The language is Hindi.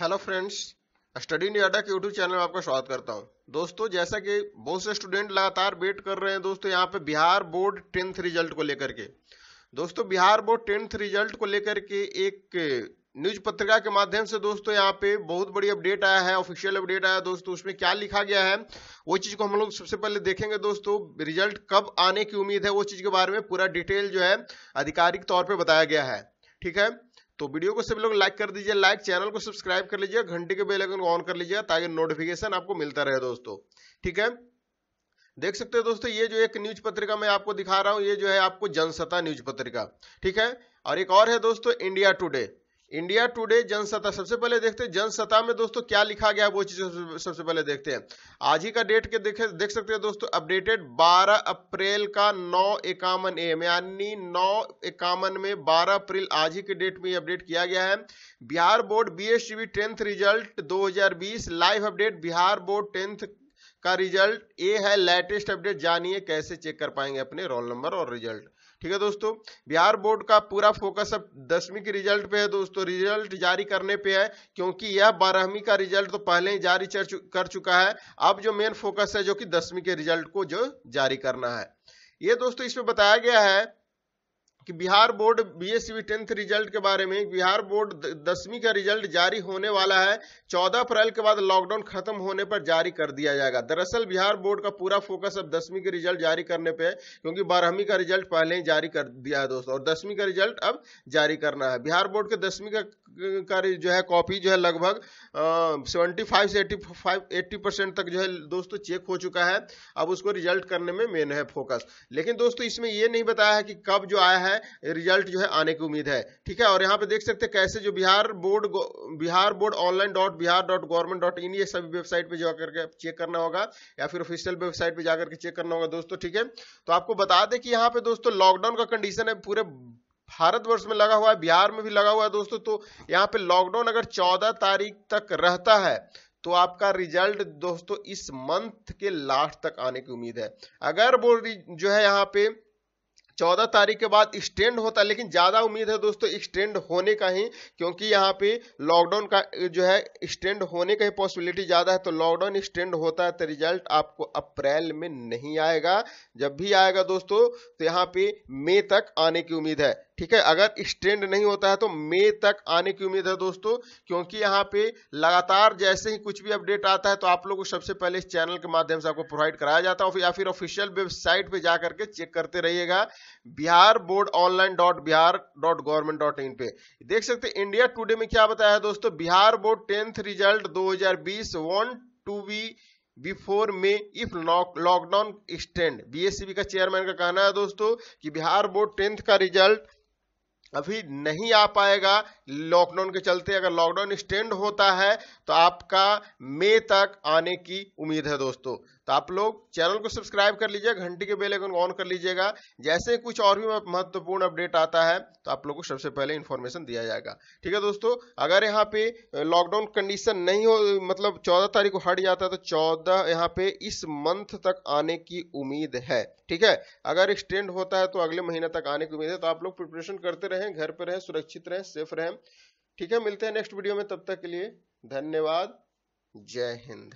हेलो फ्रेंड्स स्टडी इंडिया के यूट्यूब चैनल में आपका स्वागत करता हूँ दोस्तों जैसा कि बहुत से स्टूडेंट लगातार वेट कर रहे हैं दोस्तों यहाँ पे बिहार बोर्ड टेंथ रिजल्ट को लेकर के दोस्तों बिहार बोर्ड टेंथ रिजल्ट को लेकर के एक न्यूज पत्रिका के माध्यम से दोस्तों यहाँ पे बहुत बड़ी अपडेट आया है ऑफिशियल अपडेट आया है दोस्तों उसमें क्या लिखा गया है वो चीज़ को हम लोग सबसे पहले देखेंगे दोस्तों रिजल्ट कब आने की उम्मीद है वो चीज़ के बारे में पूरा डिटेल जो है आधिकारिक तौर पर बताया गया है ठीक है तो वीडियो को सभी लोग लाइक कर दीजिए लाइक चैनल को सब्सक्राइब कर लीजिए घंटे के बेल आइकन को ऑन कर लीजिए ताकि नोटिफिकेशन आपको मिलता रहे दोस्तों ठीक है देख सकते हो दोस्तों ये जो एक न्यूज पत्रिका मैं आपको दिखा रहा हूँ ये जो है आपको जनसता न्यूज पत्रिका ठीक है और एक और है दोस्तों India today India today Jansatta सबसे पहले देखते हैं जनसत्ता में दोस्तों क्या लिखा गया है वो चीज सबसे पहले देखते हैं आज ही का डेट के देखे देख सकते हैं दोस्तों अपडेटेड 12 अप्रैल का नौ इक्यावन एम यानी नौ इक्यावन में 12 अप्रैल आज ही के डेट में अपडेट किया गया है Bihar board B S tenth result बीस live update Bihar board tenth का रिजल्ट ए है लेटेस्ट अपडेट जानिए कैसे चेक कर पाएंगे अपने रोल नंबर और रिजल्ट ठीक है दोस्तों बिहार बोर्ड का पूरा फोकस अब दसवीं के रिजल्ट पे है दोस्तों रिजल्ट जारी करने पे है क्योंकि यह बारहवीं का रिजल्ट तो पहले ही जारी कर चुका है अब जो मेन फोकस है जो कि दसवीं के रिजल्ट को जो जारी करना है ये दोस्तों इसमें बताया गया है कि Bihar board S tenth result के बारे में बिहार बोर्ड दसवीं का रिजल्ट जारी होने वाला है 14 अप्रैल के बाद लॉकडाउन खत्म होने पर जारी कर दिया जाएगा दरअसल बिहार बोर्ड का पूरा फोकस अब दसवीं के रिजल्ट जारी करने पे है क्योंकि बारहवीं का रिजल्ट पहले ही जारी कर दिया है दोस्तों और दसवीं का रिजल्ट अब जारी करना है बिहार बोर्ड के दसवीं का, का जो है कॉपी जो है लगभग सेवेंटी फाइव से एट्टी फाइव एट्टी परसेंट तक जो है दोस्तों चेक हो चुका है अब उसको रिजल्ट करने में मेन है फोकस लेकिन दोस्तों इसमें यह नहीं बताया है कि कब जो आया है है रिजल्ट जो है आने की उम्मीद है ठीक है और यहाँ पे देख सकते हैं कैसे जो Bihar board Bihar board online dot Bihar dot government dot in ये सभी वेबसाइट पे जाकर के चेक करना होगा या फिर ऑफिशियल वेबसाइट पे जाकर के चेक करना होगा दोस्तों ठीक है तो आपको बता दें कि यहाँ पे दोस्तों लॉकडाउन का कंडीशन है पूरे भारत वर्ष में लगा हुआ है बिहार में भी लगा हुआ है दोस्तों तो यहाँ पे लॉकडाउन अगर चौदह तारीख तक रहता है तो आपका रिजल्ट दोस्तों इस मंथ के लास्ट तक आने की उम्मीद है अगर वो जो है यहाँ पे चौदह तारीख के बाद एक्सटेंड होता है लेकिन ज़्यादा उम्मीद है दोस्तों एक्सटेंड होने का ही क्योंकि यहाँ पे लॉकडाउन का जो है एक्सटेंड होने का ही पॉसिबिलिटी ज़्यादा है तो लॉकडाउन एक्सटेंड होता है तो रिजल्ट आपको अप्रैल में नहीं आएगा जब भी आएगा दोस्तों तो यहाँ पे मई तक आने की उम्मीद है ठीक है अगर एक्सटेंड नहीं होता है तो मई तक आने की उम्मीद है दोस्तों क्योंकि यहाँ पे लगातार जैसे ही कुछ भी अपडेट आता है तो आप लोग को सबसे पहले इस चैनल के माध्यम से आपको प्रोवाइड कराया जाता है या फिर ऑफिशियल वेबसाइट पे जा करके चेक करते रहिएगा Bihar board online dot Bihar dot government dot in पे देख सकते हैं इंडिया टुडे में क्या बताया है दोस्तों Bihar board tenth result 2020 want to be before May if lockdown extend BSCB का चेयरमैन का कहना है दोस्तों कि बिहार बोर्ड टेंथ का रिजल्ट अभी नहीं आ पाएगा लॉकडाउन के चलते अगर लॉकडाउन एक्सटेंड होता है तो आपका मई तक आने की उम्मीद है दोस्तों तो आप लोग चैनल को सब्सक्राइब कर लीजिए घंटी के बेल आइकन ऑन कर लीजिएगा जैसे कुछ और भी महत्वपूर्ण अपडेट आता है तो आप लोग को सबसे पहले इन्फॉर्मेशन दिया जाएगा ठीक है दोस्तों अगर यहाँ पे लॉकडाउन कंडीशन नहीं हो मतलब चौदह तारीख को हट जाता है तो चौदह यहाँ पे इस मंथ तक आने की उम्मीद है ठीक है अगर एक्सटेंड होता है तो अगले महीने तक आने की उम्मीद है तो आप लोग प्रिपरेशन करते रहें घर पर रहें सुरक्षित रहें सेफ रहें ठीक है मिलते हैं नेक्स्ट वीडियो में तब तक के लिए धन्यवाद जय हिंद